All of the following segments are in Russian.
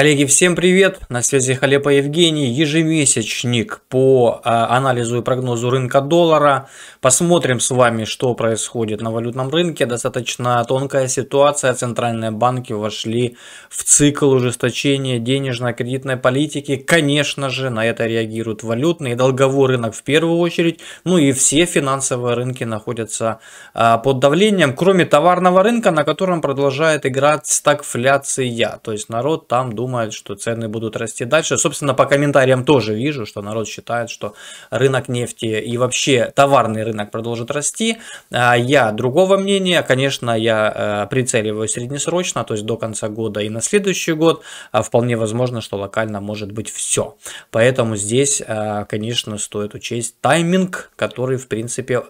Коллеги, всем привет! На связи Халепа Евгений, ежемесячник по э, анализу и прогнозу рынка доллара. Посмотрим с вами, что происходит на валютном рынке. Достаточно тонкая ситуация. Центральные банки вошли в цикл ужесточения денежно-кредитной политики. Конечно же, на это реагируют валютный и долговой рынок в первую очередь. Ну и все финансовые рынки находятся э, под давлением, кроме товарного рынка, на котором продолжает играть стагфляция. То есть народ там думает думает, что цены будут расти дальше. Собственно, по комментариям тоже вижу, что народ считает, что рынок нефти и вообще товарный рынок продолжит расти. А, я другого мнения, конечно, я э, прицеливаю среднесрочно, то есть до конца года и на следующий год. А вполне возможно, что локально может быть все. Поэтому здесь, э, конечно, стоит учесть тайминг, который, в принципе,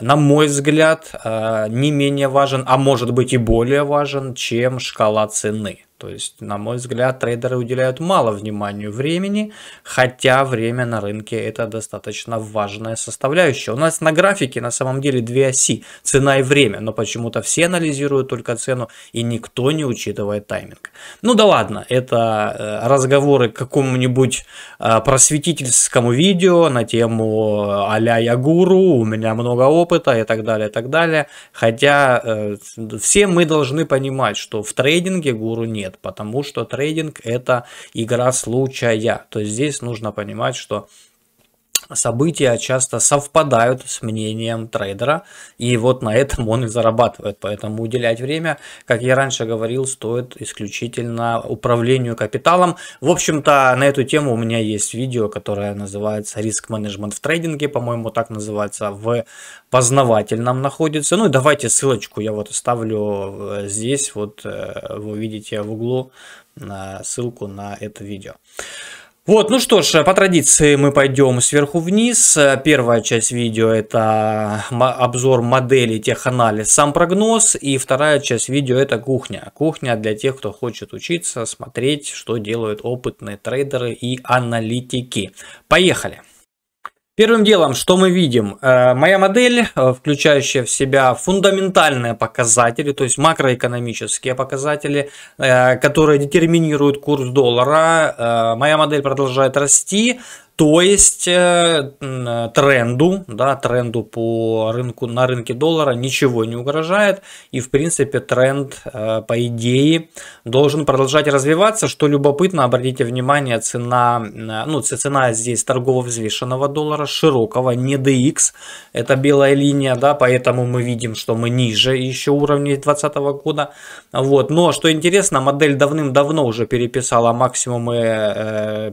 на мой взгляд, э, не менее важен, а может быть и более важен, чем шкала цены. То есть, на мой взгляд, трейдеры уделяют мало внимания времени, хотя время на рынке это достаточно важная составляющая. У нас на графике на самом деле две оси, цена и время, но почему-то все анализируют только цену и никто не учитывает тайминг. Ну да ладно, это э, разговоры к какому-нибудь э, просветительскому видео на тему э, а-ля я гуру, у меня много опыта и так далее, и так далее. Хотя все мы должны понимать, что в трейдинге гуру нет нет, потому что трейдинг это игра случая. То есть здесь нужно понимать, что события часто совпадают с мнением трейдера, и вот на этом он и зарабатывает. Поэтому уделять время, как я раньше говорил, стоит исключительно управлению капиталом. В общем-то, на эту тему у меня есть видео, которое называется «Риск-менеджмент в трейдинге», по-моему, так называется, в познавательном находится. Ну и давайте ссылочку я вот ставлю э, здесь, вот э, вы видите в углу э, ссылку на это видео. Вот, ну что ж, э, по традиции мы пойдем сверху вниз. Э, первая часть видео это обзор моделей, теханализ, сам прогноз. И вторая часть видео это кухня. Кухня для тех, кто хочет учиться, смотреть, что делают опытные трейдеры и аналитики. Поехали! Первым делом, что мы видим? Э, моя модель, э, включающая в себя фундаментальные показатели, то есть макроэкономические показатели, э, которые детерминируют курс доллара. Моя модель продолжает расти, то есть э, тренду, да, тренду по рынку, на рынке доллара ничего не угрожает. И, в принципе, тренд, э, по идее, должен продолжать развиваться. Что любопытно, обратите внимание, цена, ну, цена здесь торгово взвешенного доллара, широкого, не DX, это белая линия, да, поэтому мы видим, что мы ниже еще уровней 2020 года. Вот. Но, что интересно, модель давным-давно уже переписала максимумы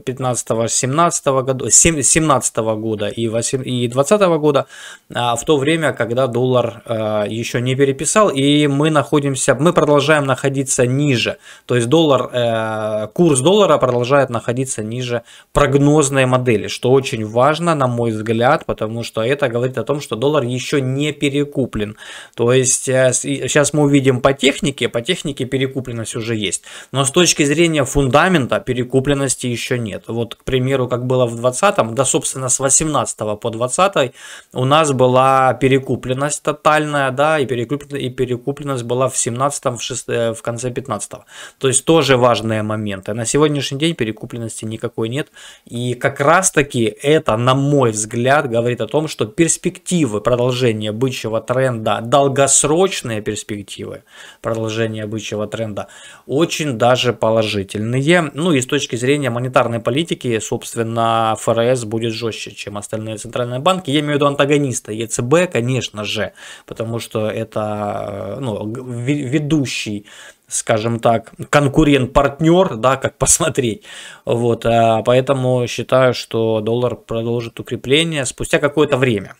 15-17 э, года году, 2017 года и 2020 года, а, в то время, когда доллар а, еще не переписал, и мы находимся, мы продолжаем находиться ниже, то есть доллар, э, курс доллара продолжает находиться ниже прогнозной модели, что очень важно, на мой взгляд, потому что это говорит о том, что доллар еще не перекуплен, то есть э, сейчас мы увидим по технике, по технике перекупленность уже есть, но с точки зрения фундамента перекупленности еще нет, вот, к примеру, как было в 2020, да, собственно, с 18 по 20 у нас была перекупленность тотальная, да, и, перекуп, и перекупленность была в 17, в, 6, э, в конце 15. То есть тоже важные моменты. На сегодняшний день перекупленности никакой нет. И как раз-таки это, на мой взгляд, говорит о том, что перспективы продолжения бычьего тренда, долгосрочные перспективы продолжения бычьего тренда, очень даже положительные. Ну и с точки зрения монетарной политики, собственно, ФРС будет жестче, чем остальные центральные банки. Я имею в виду антагониста ЕЦБ, конечно же, потому что это э, ну, ведущий скажем так, конкурент-партнер, да, как посмотреть. Вот, э, поэтому считаю, что доллар продолжит укрепление спустя какое-то время.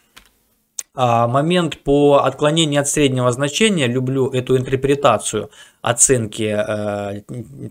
А, момент по отклонению от среднего значения, люблю эту интерпретацию оценки э,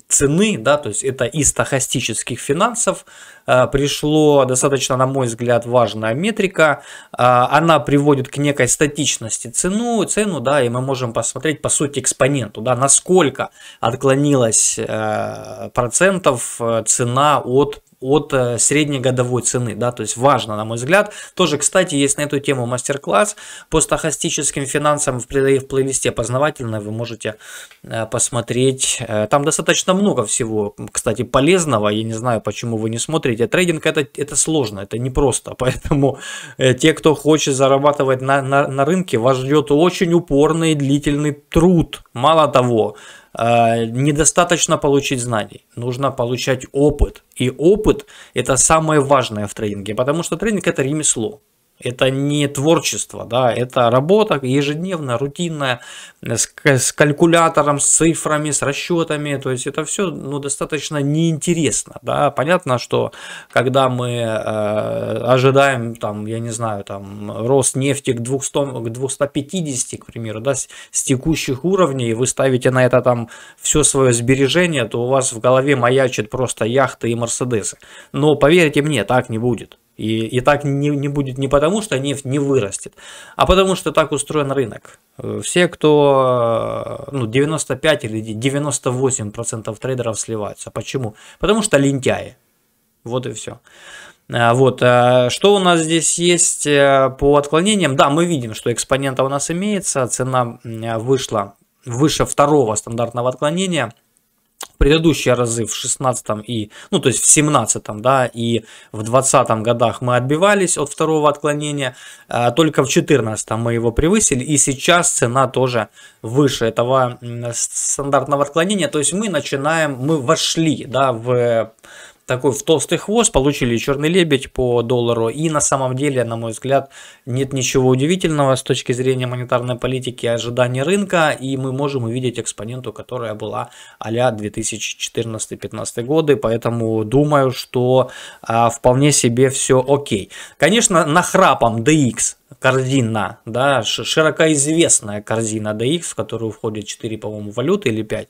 цены, да, то есть это из стахастических финансов э, пришло достаточно, на мой взгляд, важная метрика. А, она приводит к некой статичности цену, цену, да, и мы можем посмотреть по сути экспоненту, да, насколько отклонилась э, процентов цена от от э, среднегодовой цены, да, то есть важно, на мой взгляд. Тоже, кстати, есть на эту тему мастер-класс по стахастическим финансам в, плей плейлисте познавательно, вы можете э, посмотреть. Э, там достаточно много всего, кстати, полезного, я не знаю, почему вы не смотрите. Трейдинг это, это сложно, это непросто, поэтому те, кто хочет зарабатывать на, на, на рынке, вас ждет очень упорный длительный труд. Мало того, а, недостаточно получить знаний, нужно получать опыт. И опыт – это самое важное в трейдинге, потому что трейдинг это ремесло это не творчество, да, это работа ежедневная, рутинная, э, с, с калькулятором, с цифрами, с расчетами, то есть это все ну, достаточно неинтересно, да, понятно, что когда мы э, ожидаем, там, я не знаю, там, рост нефти к, 200, к 250, к примеру, да, с, с текущих уровней, вы ставите на это там все свое сбережение, то у вас в голове маячит просто яхты и мерседесы, но поверьте мне, так не будет. И, и так не, не будет не потому, что нефть не вырастет, а потому что так устроен рынок. Э, все, кто э, ну, 95 или 98% процентов трейдеров сливаются. Почему? Потому что лентяи. Вот и все. Э, вот, что у нас здесь есть по отклонениям? Да, мы видим, что экспонента у нас имеется, цена вышла выше второго стандартного отклонения – предыдущие разы в 16 и, ну то есть в 17 да, и в 20 годах мы отбивались от второго отклонения, а только в 14 мы его превысили, и сейчас цена тоже выше этого стандартного отклонения, то есть мы начинаем, мы вошли да, в такой в толстый хвост, получили черный лебедь по доллару. И на самом деле, на мой взгляд, нет ничего удивительного с точки зрения монетарной политики, ожидания рынка. И мы можем увидеть экспоненту, которая была а-ля 2014-2015 годы. Поэтому думаю, что а, вполне себе все окей. Конечно, на храпом DX корзина, да, широко известная корзина DX, в которую входит 4, по-моему, валюты или 5,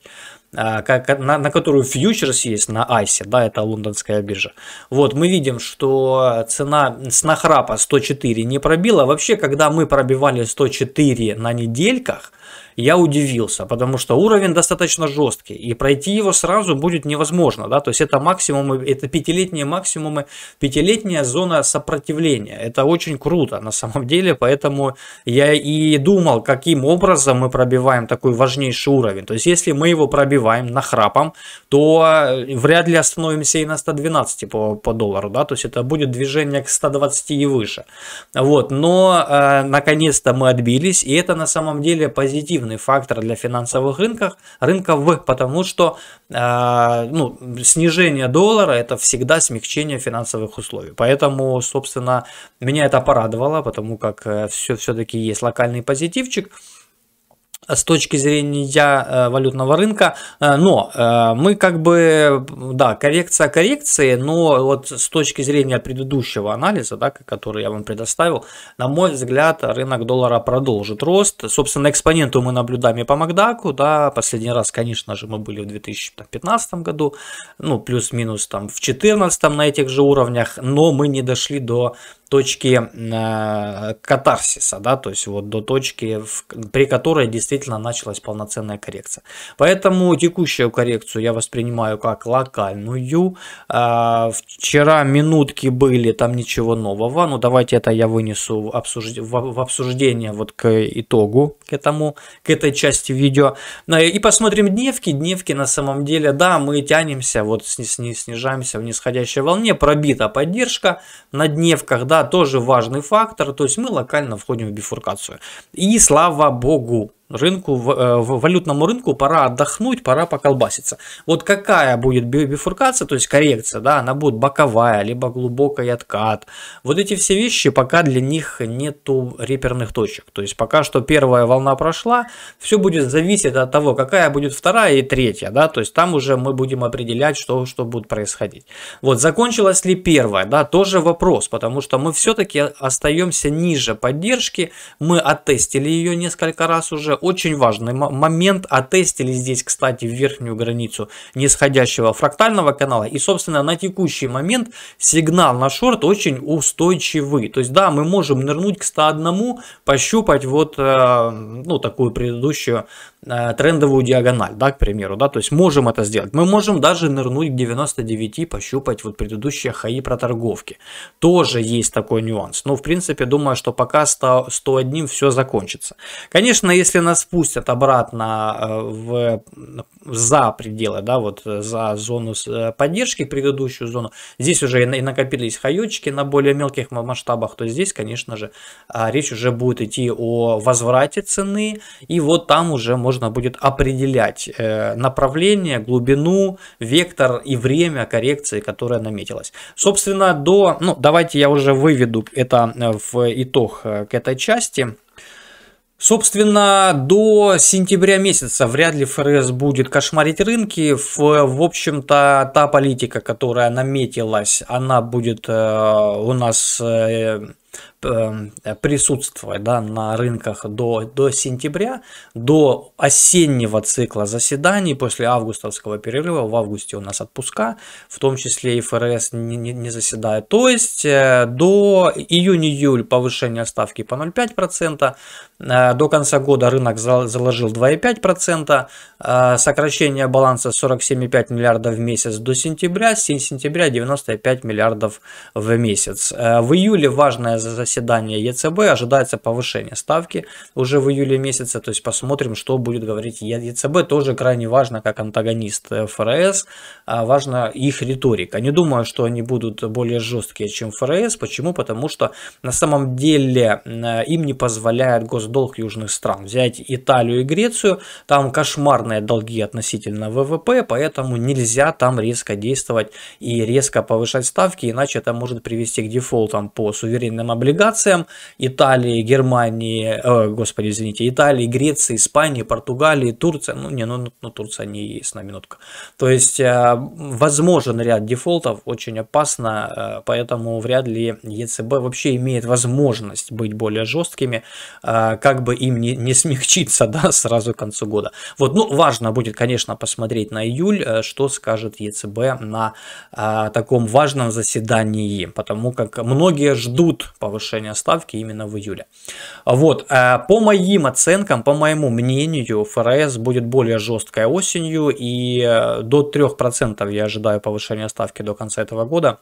а, на, на которую фьючерс есть на ICE, да, это лондонская биржа. Вот, мы видим, что цена с нахрапа 104 не пробила. Вообще, когда мы пробивали 104 на недельках – я удивился, потому что уровень достаточно жесткий, и пройти его сразу будет невозможно, да, то есть это максимумы, это пятилетние максимумы, пятилетняя зона сопротивления, это очень круто на самом деле, поэтому я и думал, каким образом мы пробиваем такой важнейший уровень, то есть если мы его пробиваем на нахрапом, то э, вряд ли остановимся и на 112 по, по доллару, да, то есть это будет движение к 120 и выше, вот, но э, наконец-то мы отбились, и это на самом деле позиция позитивный фактор для финансовых рынков, рынков потому что э, ну, снижение доллара это всегда смягчение финансовых условий. Поэтому, собственно, меня это порадовало, потому как все, э, все-таки есть локальный позитивчик с точки зрения э, валютного рынка, э, но э, мы как бы, да, коррекция коррекции, но вот с точки зрения предыдущего анализа, да, который я вам предоставил, на мой взгляд, рынок доллара продолжит рост. Собственно, экспоненту мы наблюдаем и по Макдаку, да, последний раз, конечно же, мы были в 2015 году, ну, плюс-минус там в 2014 на этих же уровнях, но мы не дошли до точки э, катарсиса, да, то есть вот до точки, при которой действительно началась полноценная коррекция. Поэтому текущую коррекцию я воспринимаю как локальную. Э, вчера минутки были, там ничего нового, но ну, давайте это я вынесу в, обсуждение вот к итогу, к этому, к этой части видео. Ну, и посмотрим дневки. Дневки на самом деле, да, мы тянемся, вот снижаемся в нисходящей волне, пробита поддержка на дневках, да, тоже важный фактор, то есть мы локально входим в бифуркацию. И слава богу, рынку, э, в валютному рынку пора отдохнуть, пора поколбаситься. Вот какая будет бифуркация, то есть коррекция, да, она будет боковая, либо глубокий откат. Вот эти все вещи пока для них нету реперных точек. То есть пока что первая волна прошла, все будет зависеть от того, какая будет вторая и третья, да, то есть там уже мы будем определять, что, что будет происходить. Вот закончилась ли первая, да, тоже вопрос, потому что мы все-таки остаемся ниже поддержки, мы оттестили ее несколько раз уже, очень важный момент. Отестили здесь, кстати, верхнюю границу нисходящего фрактального канала. И, собственно, на текущий момент сигнал на шорт очень устойчивый. То есть, да, мы можем нырнуть к 101, пощупать вот э, ну, такую предыдущую Э, трендовую диагональ, да, к примеру, да, то есть можем это сделать. Мы можем даже нырнуть к 99, пощупать вот предыдущие хаи про торговки. Тоже есть такой нюанс. Но, ну, в принципе, думаю, что пока 100, 101 все закончится. Конечно, если нас пустят обратно э, в, за пределы, да, вот за зону э, поддержки, предыдущую зону, здесь уже и накопились хаечки на более мелких масштабах, то здесь, конечно же, речь уже будет идти о возврате цены, и вот там уже можно можно будет определять э, направление, глубину, вектор и время коррекции, которая наметилась. Собственно, до, ну, давайте я уже выведу это э, в итог э, к этой части. Собственно, до сентября месяца вряд ли ФРС будет кошмарить рынки. В, в общем-то, та политика, которая наметилась, она будет э, у нас... Э, Эм, присутствовать да, на рынках до, до сентября, до осеннего цикла заседаний, после августовского перерыва, в августе у нас отпуска, в том числе и ФРС не, не, не заседает, то есть э, до июня июль повышение ставки по 0,5%, э, до конца года рынок заложил 2,5%, э, сокращение баланса 47,5 миллиардов в месяц до сентября, с сентября 95 миллиардов в месяц. В июле важное заседание ЕЦБ ожидается повышение ставки уже в июле месяце. То есть посмотрим, что будет говорить ЕЦБ. Тоже крайне важно, как антагонист ФРС, а важна их риторика. Не думаю, что они будут более жесткие, чем ФРС. Почему? Потому что на самом деле э, им не позволяет госдолг южных стран. Взять Италию и Грецию, там кошмарные долги относительно ВВП, поэтому нельзя там резко действовать и резко повышать ставки, иначе это может привести к дефолтам по суверенным облигациям Италии, Германии, э, господи, извините, Италии, Греции, Испании, Португалии, Турции. Ну, не, ну, ну, ну Турция не есть на минутку. То есть, э, возможен ряд дефолтов, очень опасно, э, поэтому вряд ли ЕЦБ вообще имеет возможность быть более жесткими, э, как бы им не, не смягчиться, да, сразу к концу года. Вот, ну, важно будет, конечно, посмотреть на июль, э, что скажет ЕЦБ на э, таком важном заседании, потому как многие ждут повышения ставки именно в июле. Вот, э, по моим оценкам, по моему мнению, ФРС будет более жесткой осенью и э, до 3% я ожидаю повышения ставки до конца этого года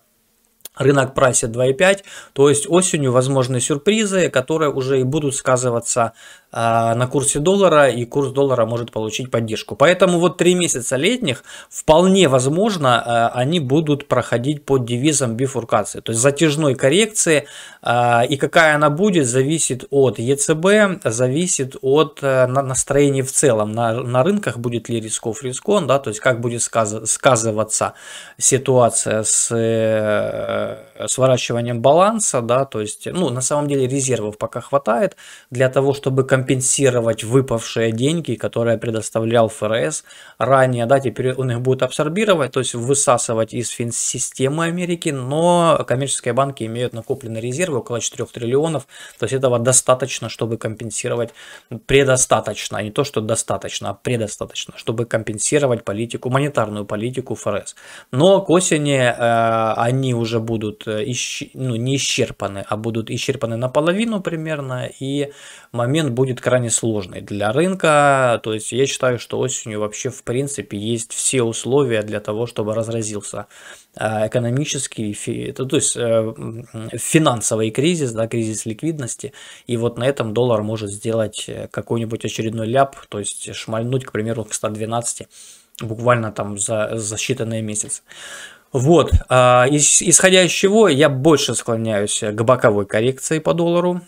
рынок прайсит 2,5, то есть осенью возможны сюрпризы, которые уже и будут сказываться а, на курсе доллара, и курс доллара может получить поддержку. Поэтому вот три месяца летних вполне возможно а, они будут проходить под девизом бифуркации, то есть затяжной коррекции, а, и какая она будет, зависит от ЕЦБ, зависит от э, настроения в целом, на, на рынках будет ли рисков рискон, да, то есть как будет сказываться ситуация с э, сворачиванием баланса, да, то есть, ну, на самом деле резервов пока хватает для того, чтобы компенсировать компенсировать выпавшие деньги, которые предоставлял ФРС ранее, да, теперь он их будет абсорбировать, то есть высасывать из финсистемы Америки, но коммерческие банки имеют накопленные резервы около 4 триллионов, то есть этого достаточно, чтобы компенсировать, ну, предостаточно, а не то, что достаточно, а предостаточно, чтобы компенсировать политику, монетарную политику ФРС. Но к осени э, они уже будут э, ищ, ну, не исчерпаны, а будут исчерпаны наполовину примерно, и момент будет будет крайне сложной для рынка. То есть я считаю, что осенью вообще в принципе есть все условия для того, чтобы разразился а, экономический, то есть э, финансовый кризис, да, кризис ликвидности. И вот на этом доллар может сделать э, какой-нибудь очередной ляп, то есть шмальнуть, к примеру, к 112 буквально там за, за считанные месяцы. Вот, а, исходя из чего я больше склоняюсь к боковой коррекции по доллару,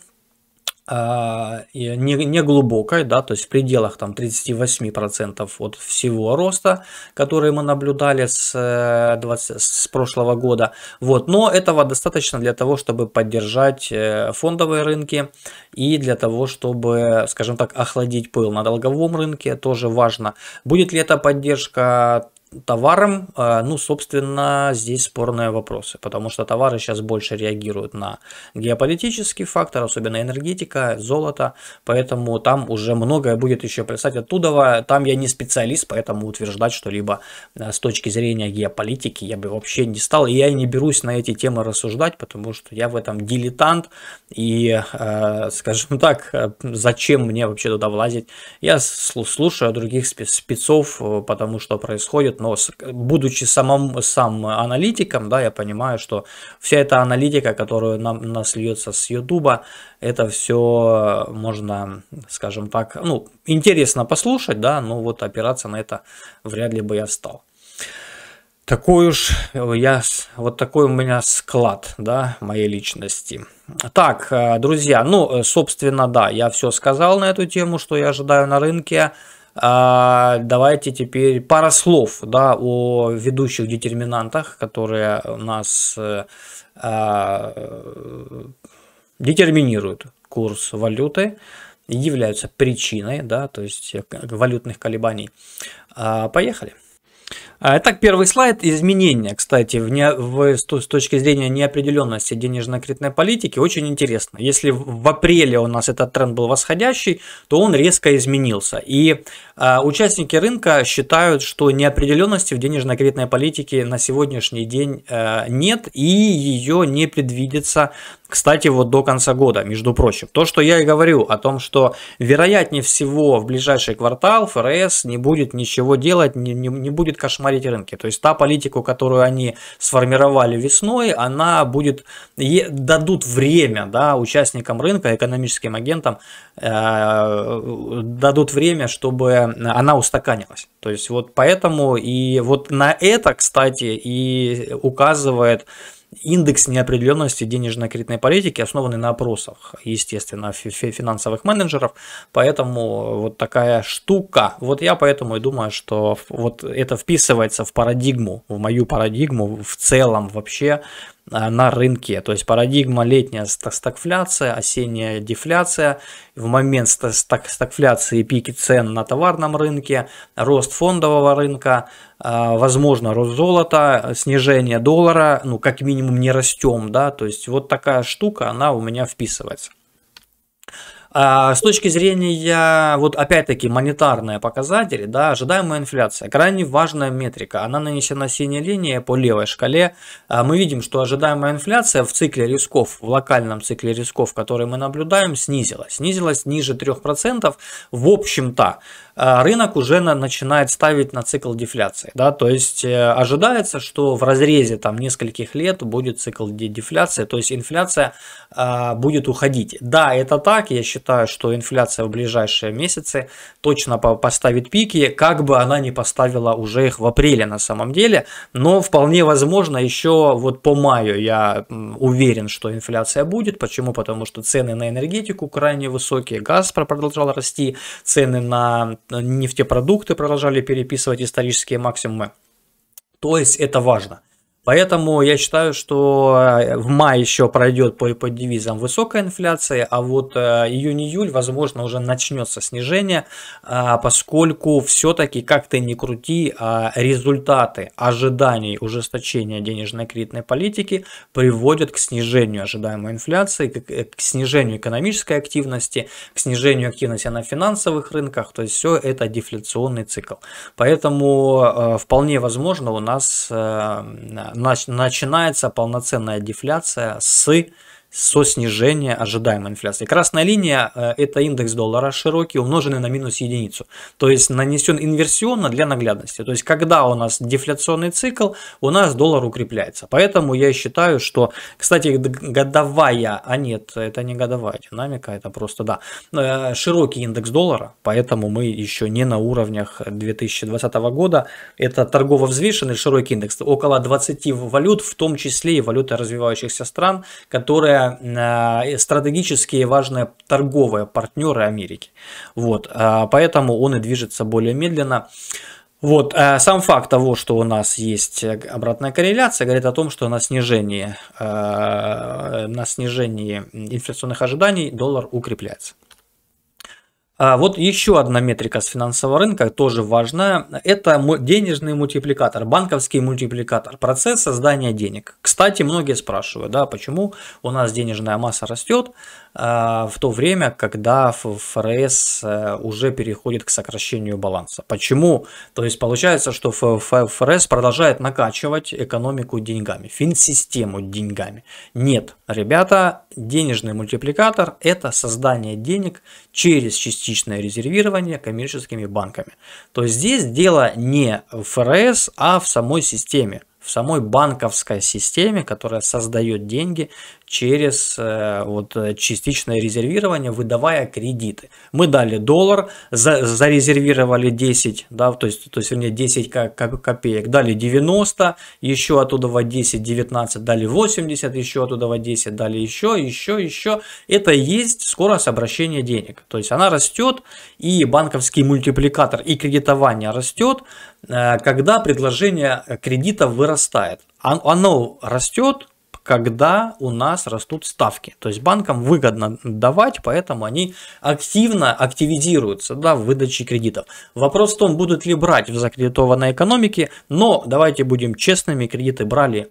а, не, не да, то есть в пределах там 38% от всего роста, который мы наблюдали с, 20, э, с прошлого года. Вот, но этого достаточно для того, чтобы поддержать э, фондовые рынки и для того, чтобы, скажем так, охладить пыл на долговом рынке, тоже важно. Будет ли эта поддержка товаром, э, ну, собственно, здесь спорные вопросы, потому что товары сейчас больше реагируют на геополитический фактор, особенно энергетика, золото, поэтому там уже многое будет еще плясать оттуда. Там я не специалист, поэтому утверждать что-либо э, с точки зрения геополитики я бы вообще не стал, и я не берусь на эти темы рассуждать, потому что я в этом дилетант, и, э, скажем так, зачем мне вообще туда влазить? Я слушаю других спецов, потому что происходит но будучи самым, сам аналитиком, да, я понимаю, что вся эта аналитика, которую нам, нас льется с Ютуба, это все можно, скажем так, ну, интересно послушать, да, но вот опираться на это вряд ли бы я стал. Такой уж я, вот такой у меня склад, да, моей личности. Так, э, друзья, ну, э, собственно, да, я все сказал на эту тему, что я ожидаю на рынке. А, давайте теперь пара слов да, о ведущих детерминантах, которые у нас э, а, детерминируют курс валюты являются причиной, да, то есть э, валютных колебаний. А, поехали. А, итак, первый слайд. Изменения, кстати, в не, в, с точки зрения неопределенности денежно-кредитной политики очень интересно. Если в апреле у нас этот тренд был восходящий, то он резко изменился. И э, участники рынка считают, что неопределенности в денежно-кредитной политике на сегодняшний день э, нет и ее не предвидится кстати, вот до конца года, между прочим. То, что я и говорю о том, что вероятнее всего в ближайший квартал ФРС не будет ничего делать, не, не, не будет кошмарить рынки. То есть та политику, которую они сформировали весной, она будет, е, дадут время да, участникам рынка, экономическим агентам, э, дадут время, чтобы она устаканилась. То есть вот поэтому и вот на это, кстати, и указывает индекс неопределенности денежно-кредитной политики, основанный на опросах, естественно, финансовых менеджеров, поэтому вот такая штука. Вот я поэтому и думаю, что вот это вписывается в парадигму, в мою парадигму в целом вообще Э, на рынке. То есть парадигма летняя стагфляция, осенняя дефляция. В момент стагфляции пики цен на товарном рынке, рост фондового рынка, э, возможно рост золота, снижение доллара, ну как минимум не растем, да, то есть вот такая штука, она у меня вписывается. А, с точки зрения, вот опять-таки, монетарные показатели, да, ожидаемая инфляция, крайне важная метрика, она нанесена синей линией по левой шкале. А, мы видим, что ожидаемая инфляция в цикле рисков, в локальном цикле рисков, который мы наблюдаем, снизилась. Снизилась ниже 3%, в общем-то, Э, рынок уже начинает ставить на цикл дефляции. Да? То есть э, ожидается, что в разрезе там, нескольких лет будет цикл дефляции, то есть инфляция э, будет уходить. Да, это так, я считаю, что инфляция в ближайшие месяцы точно поставит пики, как бы она не поставила уже их в апреле на самом деле, но вполне возможно еще вот по маю я уверен, что инфляция будет. Почему? Потому что цены на энергетику крайне высокие, газ продолжал расти, цены на нефтепродукты продолжали переписывать исторические максимумы. То есть это важно. Поэтому я считаю, что э, в мае еще пройдет по, под девизам высокая инфляция, а вот э, июнь-июль, возможно, уже начнется снижение, а, поскольку все-таки, как ты ни крути, а, результаты ожиданий ужесточения денежно кредитной политики приводят к снижению ожидаемой инфляции, к, э, к снижению экономической активности, к снижению активности на финансовых рынках, то есть все это дефляционный цикл. Поэтому вполне возможно у нас начинается полноценная дефляция с со снижения ожидаемой инфляции. Красная линия э, – это индекс доллара широкий, умноженный на минус единицу. То есть нанесен инверсионно для наглядности. То есть когда у нас дефляционный цикл, у нас доллар укрепляется. Поэтому я считаю, что, кстати, годовая, а нет, это не годовая динамика, это просто, да, э, широкий индекс доллара, поэтому мы еще не на уровнях 2020 года. Это торгово взвешенный широкий индекс, около 20 валют, в том числе и валюты развивающихся стран, которые Э, стратегические важные торговые партнеры Америки. Вот, э, поэтому он и движется более медленно. Вот, э, сам факт того, что у нас есть обратная корреляция, говорит о том, что на снижении, на снижении инфляционных ожиданий доллар укрепляется. А Вот еще одна метрика с финансового рынка, тоже важная – это денежный мультипликатор, банковский мультипликатор, процесс создания денег. Кстати, многие спрашивают, да, почему у нас денежная масса растет, а, в то время, когда ФРС э, уже переходит к сокращению баланса. Почему? То есть получается, что ФРС продолжает накачивать экономику деньгами, финсистему деньгами. Нет, ребята, денежный мультипликатор – это создание денег через частичное резервирование коммерческими банками. То есть здесь дело не в ФРС, а в самой системе в самой банковской системе, которая создает деньги через э, вот, э, частичное резервирование, выдавая кредиты. Мы дали доллар, за, зарезервировали 10, да, то есть, то есть вернее, 10 копеек, дали 90, еще оттуда 10, 19, дали 80, еще оттуда 10, дали еще, еще, еще. Это и есть скорость обращения денег. То есть она растет, и банковский мультипликатор, и кредитование растет, Э, когда предложение кредитов вырастает. Оно растет, когда у нас растут ставки. То есть банкам выгодно давать, поэтому они активно активизируются да, в выдаче кредитов. Вопрос в том, будут ли брать в закредитованной экономике, но давайте будем честными, кредиты брали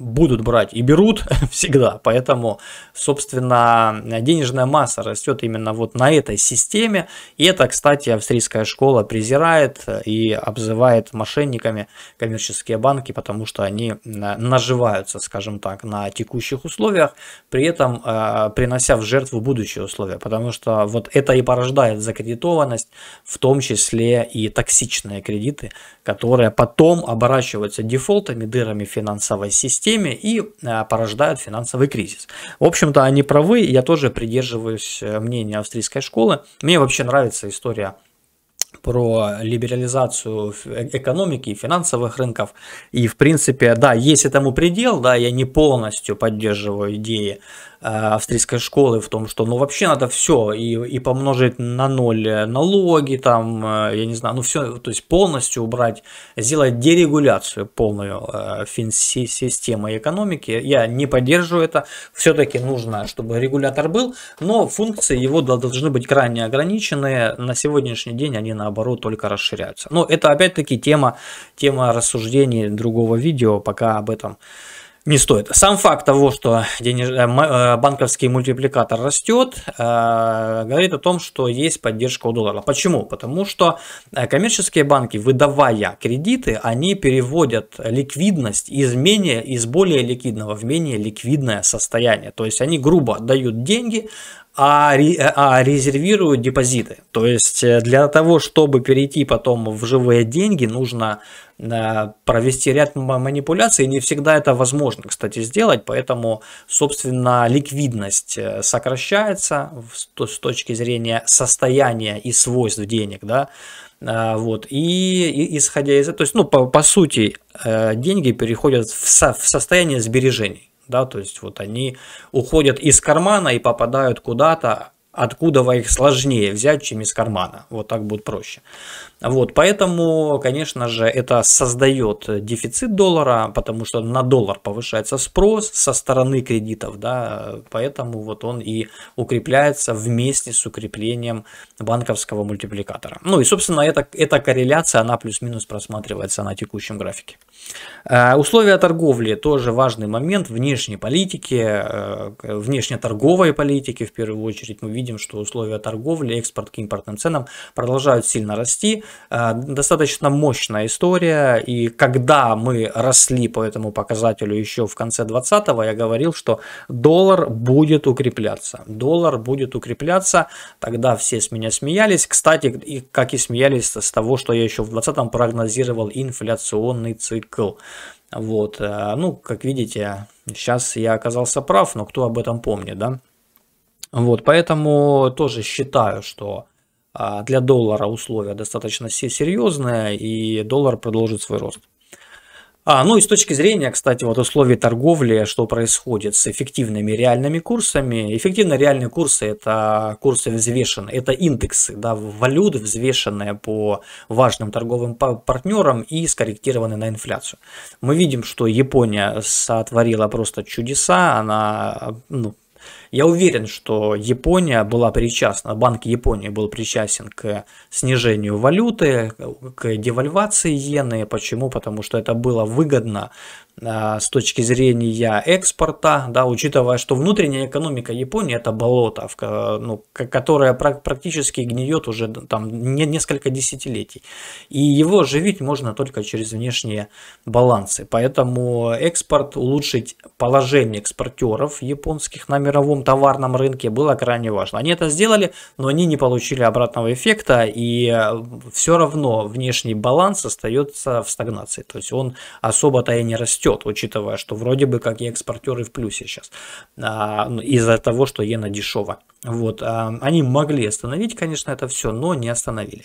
будут брать и берут всегда. Поэтому, собственно, денежная масса растет именно вот на этой системе. И это, кстати, австрийская школа презирает и обзывает мошенниками коммерческие банки, потому что они э, наживаются, скажем так, на текущих условиях, при этом э, принося в жертву будущие условия. Потому что вот это и порождает закредитованность, в том числе и токсичные кредиты, которые потом оборачиваются дефолтами, дырами финансовой системы, системе и а, порождают финансовый кризис. В общем-то, они правы, я тоже придерживаюсь э, мнения австрийской школы. Мне вообще нравится история про либерализацию э, экономики и финансовых рынков. И, в принципе, да, есть этому предел, да, я не полностью поддерживаю идеи Э, австрийской школы в том, что ну вообще надо все и, и помножить на ноль э, налоги, там, э, я не знаю, ну все, то есть полностью убрать, сделать дерегуляцию полную финсистемы экономики. Я не поддерживаю это, все-таки нужно, чтобы регулятор был, но функции его должны быть крайне ограничены, на сегодняшний день они наоборот только расширяются. Но это опять-таки тема, тема рассуждений другого видео, пока об этом не стоит. Сам факт того, что денеж... Э, э, банковский мультипликатор растет, э, говорит о том, что есть поддержка у доллара. Почему? Потому что коммерческие банки, выдавая кредиты, они переводят ликвидность из, менее, из более ликвидного в менее ликвидное состояние. То есть они грубо дают деньги, а, а резервируют депозиты. То есть э, для того, чтобы перейти потом в живые деньги, нужно э, провести ряд манипуляций. Не всегда это возможно, кстати, сделать, поэтому, собственно, ликвидность э, сокращается с точки зрения состояния и свойств денег, да, вот, и, исходя из этого, то есть, ну, по, по сути, деньги переходят в состояние сбережений да, то есть вот они уходят из кармана и попадают куда-то, откуда их сложнее взять, чем из кармана. Вот так будет проще. Вот, поэтому, конечно же, это создает дефицит доллара, потому что на доллар повышается спрос со стороны кредитов, да, поэтому вот он и укрепляется вместе с укреплением банковского мультипликатора. Ну и, собственно, эта, эта корреляция, она плюс-минус просматривается на текущем графике. Э, условия торговли тоже важный момент внешней политики, э, внешнеторговой политики. В первую очередь мы видим, что условия торговли, экспорт к импортным ценам продолжают сильно расти. Э, достаточно мощная история. И когда мы росли по этому показателю еще в конце 20 я говорил, что доллар будет укрепляться. Доллар будет укрепляться. Тогда все с меня смеялись. Кстати, как и смеялись с того, что я еще в 20 прогнозировал инфляционный цикл цикл. Вот, э, ну, как видите, сейчас я оказался прав, но кто об этом помнит, да? Вот, поэтому тоже считаю, что а, для доллара условия достаточно серьезные, и доллар продолжит свой рост. А, ну и с точки зрения, кстати, вот условий торговли, что происходит с эффективными реальными курсами. Эффективно реальные курсы – это курсы взвешенные, это индексы да, валюты взвешенные по важным торговым партнерам и скорректированные на инфляцию. Мы видим, что Япония сотворила просто чудеса, она ну, я уверен, что Япония была причастна, Банк Японии был причастен к снижению валюты, к девальвации иены. Почему? Потому что это было выгодно а, с точки зрения экспорта, да, учитывая, что внутренняя экономика Японии это болото, ну, которое практически гниет уже там несколько десятилетий. И его оживить можно только через внешние балансы. Поэтому экспорт улучшить положение экспортеров японских на мировом мировом товарном рынке было крайне важно. Они это сделали, но они не получили обратного эффекта, и э, все равно внешний баланс остается в стагнации. То есть он особо-то и не растет, учитывая, что вроде бы как и экспортеры в плюсе сейчас а, ну, из-за того, что иена дешево. Вот, а, они могли остановить, конечно, это все, но не остановили.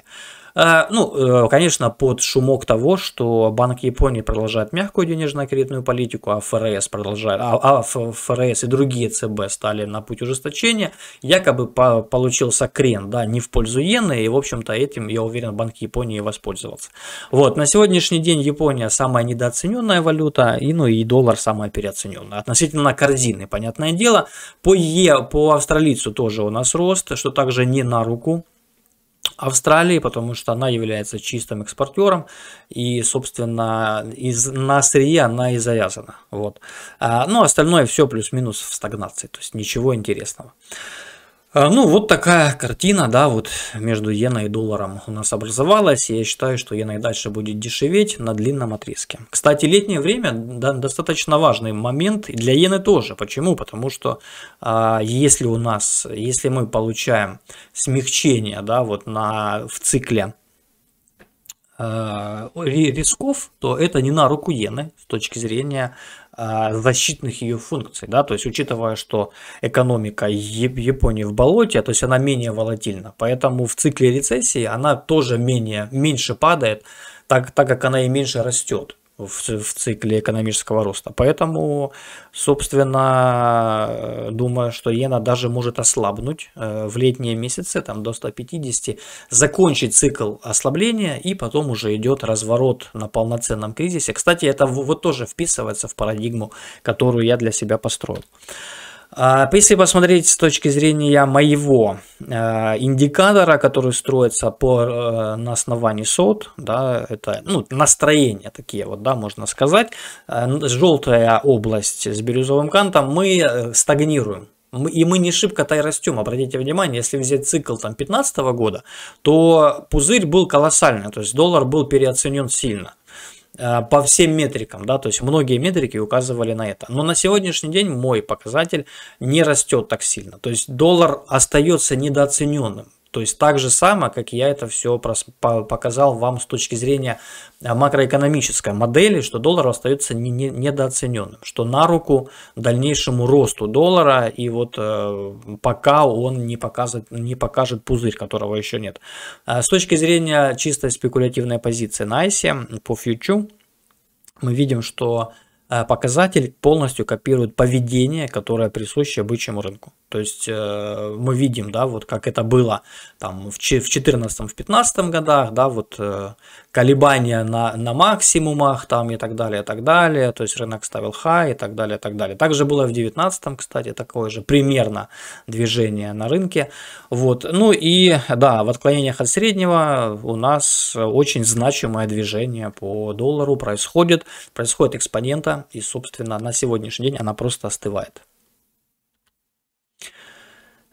Э, ну, э, конечно, под шумок того, что Банк Японии продолжает мягкую денежно-кредитную политику, а ФРС продолжает, а, а ФРС и другие ЦБ стали на путь ужесточения, якобы получился крен, да, не в пользу иены, и, в общем-то, этим, я уверен, Банк Японии воспользовался. Вот, на сегодняшний день Япония самая недооцененная валюта, и, ну, и доллар самая переоцененная. Относительно корзины, понятное дело. По Е, по австралийцу тоже у нас рост, что также не на руку Австралии, потому что она является чистым экспортером, и, собственно, из, на сырье она и завязана. Вот. А, ну, остальное все плюс-минус в стагнации, то есть ничего интересного. А, ну, вот такая картина, да, вот между иеной и долларом у нас образовалась, я считаю, что иена и дальше будет дешеветь на длинном отрезке. Кстати, летнее время да, достаточно важный момент, и для иены тоже. Почему? Потому что а, если у нас, если мы получаем смягчение, да, вот на, в цикле а, рисков, то это не на руку иены с точки зрения а, защитных ее функций, да, то есть учитывая, что экономика Японии в болоте, то есть она менее волатильна, поэтому в цикле рецессии она тоже менее, меньше падает, так, так как она и меньше растет в, в цикле экономического роста. Поэтому, собственно, э, думаю, что иена даже может ослабнуть э, в летние месяцы, там до 150, закончить цикл ослабления, и потом уже идет разворот на полноценном кризисе. Кстати, это вот тоже вписывается в парадигму, которую я для себя построил. А, если посмотреть с точки зрения моего э, индикатора, который строится по, э, на основании сот, да, это ну, настроение такие вот, да, можно сказать, э, желтая область с бирюзовым кантом, мы стагнируем, и мы не шибко-то и растем. Обратите внимание, если взять цикл там 2015 года, то пузырь был колоссальный, то есть доллар был переоценен сильно. Э, по всем метрикам, да, то есть многие метрики указывали на это. Но на сегодняшний день мой показатель не растет так сильно, то есть доллар остается недооцененным. То есть так же само, как я это все показал вам с точки зрения а, макроэкономической модели, что доллар остается недооцененным, что на руку дальнейшему росту доллара, и вот э, пока он не покажет, не покажет пузырь, которого еще нет. А, с точки зрения чисто спекулятивной позиции на ICE по фьючу, мы видим, что э, показатель полностью копирует поведение, которое присуще обычному рынку. То есть э, мы видим, да, вот как это было там в 14-15 годах, да, вот э, колебания на, на максимумах там и так далее, и так далее, то есть рынок ставил хай и так далее, и так далее. Также было в 19 кстати, такое же примерно движение на рынке. Вот, ну и да, в отклонениях от среднего у нас очень значимое движение по доллару происходит, происходит экспонента и, собственно, на сегодняшний день она просто остывает.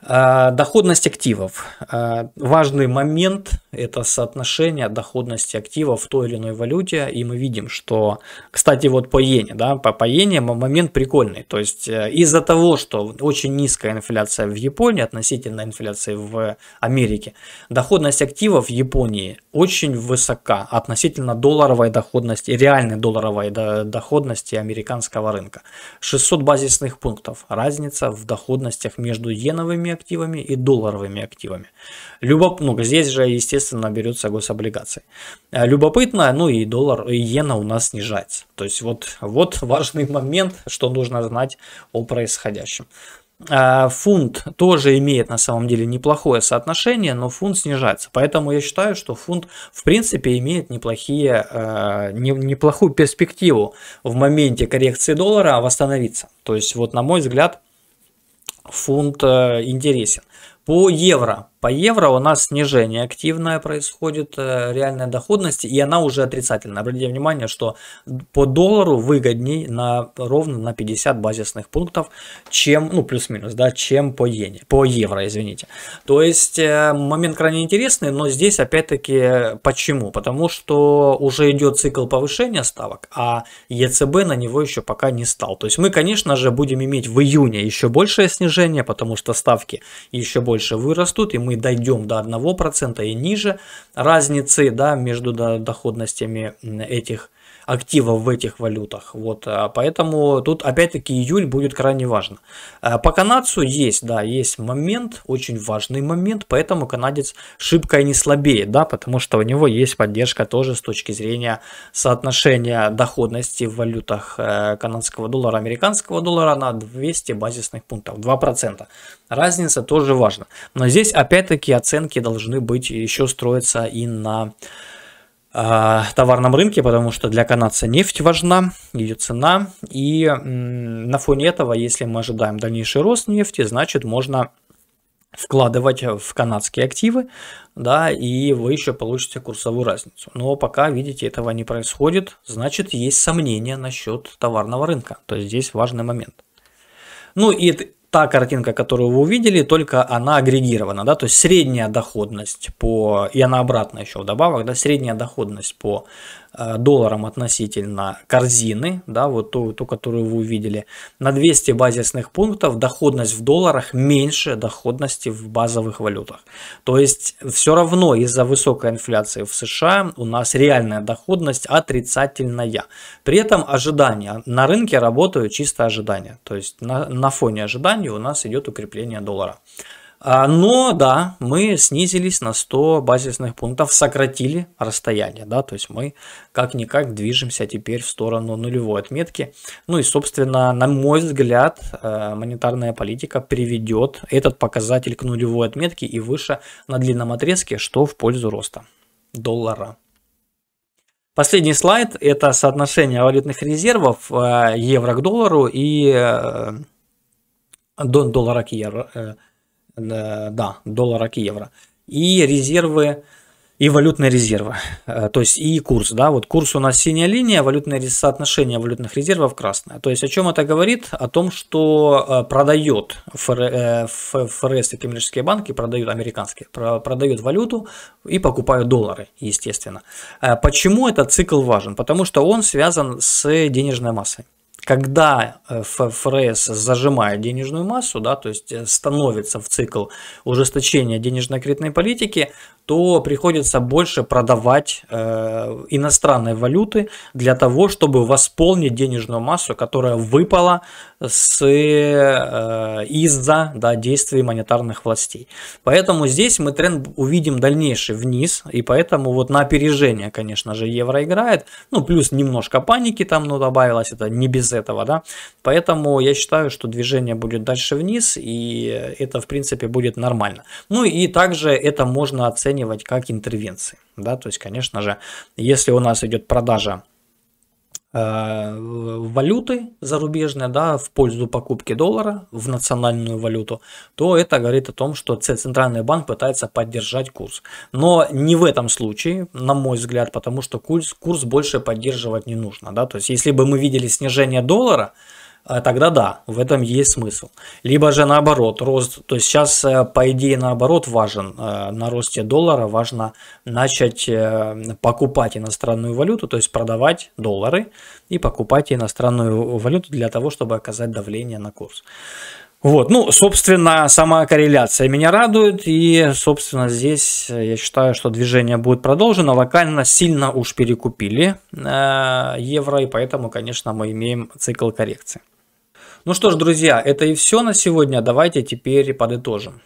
Э, доходность активов. Э, важный момент это соотношение доходности активов в той или иной валюте, и мы видим, что, кстати, вот по иене, да, по, по иене момент прикольный, то есть э, из-за того, что очень низкая инфляция в Японии относительно инфляции в Америке, доходность активов в Японии очень высока относительно долларовой доходности, реальной долларовой доходности американского рынка. 600 базисных пунктов разница в доходностях между иеновыми активами и долларовыми активами. Любоп... Ну, здесь же, естественно, соответственно, берется гособлигации. Э, любопытно, ну и доллар, и иена у нас снижается. То есть вот, вот важный момент, что нужно знать о происходящем. А, фунт тоже имеет на самом деле неплохое соотношение, но фунт снижается. Поэтому я считаю, что фунт в принципе имеет неплохие, э, неплохую перспективу в моменте коррекции доллара восстановиться. То есть вот на мой взгляд фунт э, интересен. По евро по евро у нас снижение активное происходит э, реальной доходности, и она уже отрицательная. Обратите внимание, что по доллару выгодней на, ровно на 50 базисных пунктов, чем, ну плюс-минус, да, чем по иене, по евро, извините. То есть э, момент крайне интересный, но здесь опять-таки э, почему? Потому что уже идет цикл повышения ставок, а ЕЦБ на него еще пока не стал. То есть мы, конечно же, будем иметь в июне еще большее снижение, потому что ставки еще больше вырастут, и мы мы дойдем до 1% и ниже разницы да, между доходностями этих активов в этих валютах. Вот, а, поэтому тут опять-таки июль будет крайне важно. А, по канадцу есть, да, есть момент, очень важный момент, поэтому канадец шибко и не слабеет, да, потому что у него есть поддержка тоже с точки зрения соотношения доходности в валютах э, канадского доллара, американского доллара на 200 базисных пунктов, 2%. Разница тоже важна. Но здесь опять-таки оценки должны быть еще строиться и на Э, товарном рынке, потому что для канадца нефть важна, ее цена. И на фоне этого, если мы ожидаем дальнейший рост нефти, значит можно вкладывать в канадские активы, да, и вы еще получите курсовую разницу. Но пока, видите, этого не происходит, значит, есть сомнения насчет товарного рынка. То есть здесь важный момент. Ну и та картинка, которую вы увидели, только она агрегирована, да, то есть средняя доходность по, и она обратно еще вдобавок, да, средняя доходность по Э, долларом относительно корзины, да, вот ту, ту, которую вы увидели, на 200 базисных пунктов доходность в долларах меньше доходности в базовых валютах. То есть все равно из-за высокой инфляции в США у нас реальная доходность отрицательная. При этом ожидания. На рынке работают чисто ожидания. То есть на, на фоне ожиданий у нас идет укрепление доллара. А, но да, мы снизились на 100 базисных пунктов, сократили расстояние, да, то есть мы как-никак движемся теперь в сторону нулевой отметки. Ну и, собственно, на мой взгляд, э, монетарная политика приведет этот показатель к нулевой отметке и выше на длинном отрезке, что в пользу роста доллара. Последний слайд – это соотношение валютных резервов э, евро к доллару и э, доллара к евро – Э, да, доллара к евро. И резервы, и валютные резервы, э, то есть и курс, да, вот курс у нас синяя линия, валютное соотношение валютных резервов красное. То есть о чем это говорит? О том, что э, продает ФРС и коммерческие банки, продают американские, продают валюту и покупают доллары, естественно. Почему этот цикл важен? Потому что он связан с денежной массой когда ФРС э, зажимает денежную массу, да, то есть э, становится в цикл ужесточения денежно-кредитной политики, то приходится больше продавать э, иностранной валюты для того, чтобы восполнить денежную массу, которая выпала с, э, из-за да, действий монетарных властей. Поэтому здесь мы тренд увидим дальнейший вниз, и поэтому вот на опережение, конечно же, евро играет, ну плюс немножко паники там ну, добавилось, это не без этого, да. Поэтому я считаю, что движение будет дальше вниз, и это, в принципе, будет нормально. Ну и также это можно оценивать как интервенции, да, то есть, конечно же, если у нас идет продажа Э, валюты зарубежной да, в пользу покупки доллара в национальную валюту, то это говорит о том, что Центральный банк пытается поддержать курс. Но не в этом случае, на мой взгляд, потому что курс, курс больше поддерживать не нужно. Да? То есть если бы мы видели снижение доллара, Э, тогда да, в этом есть смысл. Либо же наоборот, рост, то есть сейчас э, по идее наоборот важен, э, на росте доллара важно начать покупать иностранную валюту, то есть продавать доллары и покупать иностранную валюту для того, чтобы оказать давление на курс. Вот, ну, собственно, сама корреляция меня радует, и, собственно, здесь я считаю, что движение будет продолжено. Локально сильно уж перекупили э, евро, и поэтому, конечно, мы имеем цикл коррекции. Ну что ж, друзья, это и все на сегодня. Давайте теперь подытожим.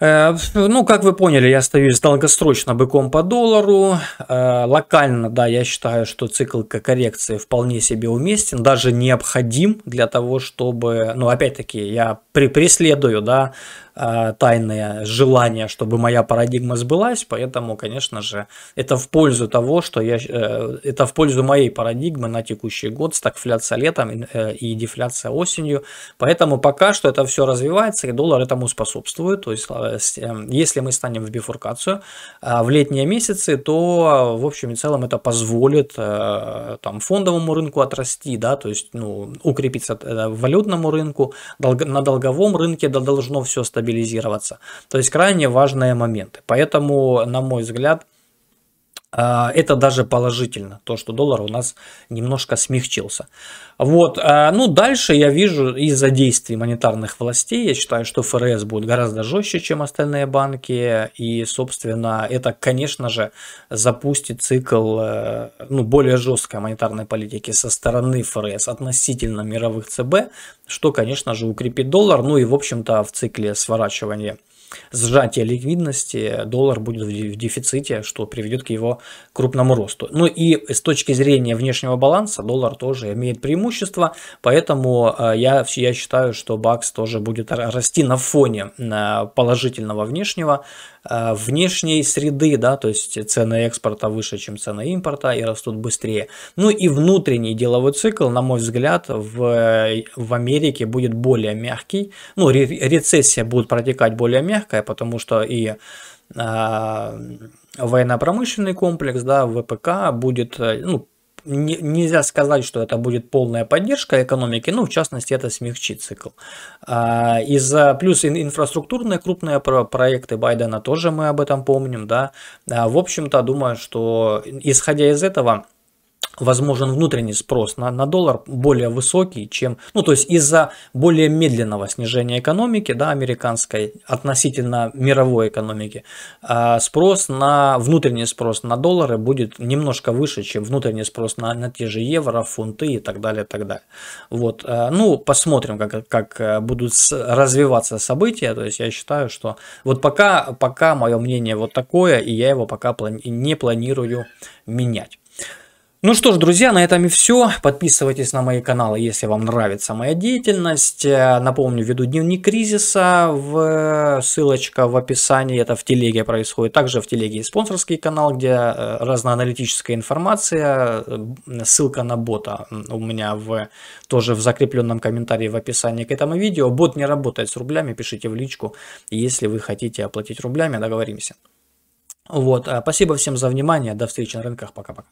Э, ну, как вы поняли, я остаюсь долгосрочно быком по доллару. Э, локально, да, я считаю, что цикл коррекции вполне себе уместен, даже необходим для того, чтобы, ну, опять-таки, я преследую, да, а, тайное желание, чтобы моя парадигма сбылась, поэтому, конечно же, это в пользу того, что я, э, это в пользу моей парадигмы на текущий год, стагфляция летом э, и дефляция осенью, поэтому пока что это все развивается, и доллар этому способствует, то есть э, эм, если мы станем в бифуркацию а, в летние месяцы, то в общем и целом это позволит там фондовому рынку отрасти, да, то есть ну, укрепиться валютному рынку, на долговом рынке да, должно все стабилизироваться, стабилизироваться. То есть крайне важные моменты. Поэтому, на мой взгляд, а, это даже положительно, то, что доллар у нас немножко смягчился. Вот, а, ну дальше я вижу из-за действий монетарных властей, я считаю, что ФРС будет гораздо жестче, чем остальные банки, и, собственно, это, конечно же, запустит цикл э, ну, более жесткой монетарной политики со стороны ФРС относительно мировых ЦБ, что, конечно же, укрепит доллар, ну и, в общем-то, в цикле сворачивания сжатия ликвидности доллар будет в дефиците, что приведет к его крупному росту. Ну и с точки зрения внешнего баланса доллар тоже имеет преимущество, поэтому а, я, я считаю, что бакс тоже будет расти на фоне а, положительного внешнего Э, внешней среды, да, то есть цены экспорта выше, чем цены импорта и растут быстрее. Ну и внутренний деловой цикл, на мой взгляд, в, в Америке будет более мягкий. Ну, рецессия будет протекать более мягкая, потому что и э, военно-промышленный комплекс, да, ВПК будет, э, ну, нельзя сказать, что это будет полная поддержка экономики, ну, в частности, это смягчит цикл. А, из-за плюс инфраструктурные крупные проекты Байдена тоже мы об этом помним, да. А, в общем-то, думаю, что исходя из этого, возможен внутренний спрос на, на доллар более высокий, чем, ну то есть из-за более медленного снижения экономики, да, американской относительно мировой экономики, а, спрос на, внутренний спрос на доллары будет немножко выше, чем внутренний спрос на, на те же евро, фунты и так далее, так далее. Вот, а, ну посмотрим, как, как э, будут развиваться события, то есть я считаю, что вот пока, пока мое мнение вот такое, и я его пока плани не планирую менять. Ну что ж, друзья, на этом и все. Подписывайтесь на мои каналы, если вам нравится моя деятельность. Э, напомню, веду дневник кризиса, в... Э, ссылочка в описании, это в телеге происходит. Также в телеге и спонсорский канал, где э, разноаналитическая информация, ссылка на бота у меня в... тоже в закрепленном комментарии в описании к этому видео. Бот не работает с рублями, пишите в личку, если вы хотите оплатить рублями, договоримся. Вот, спасибо всем за внимание, до встречи на рынках, пока-пока.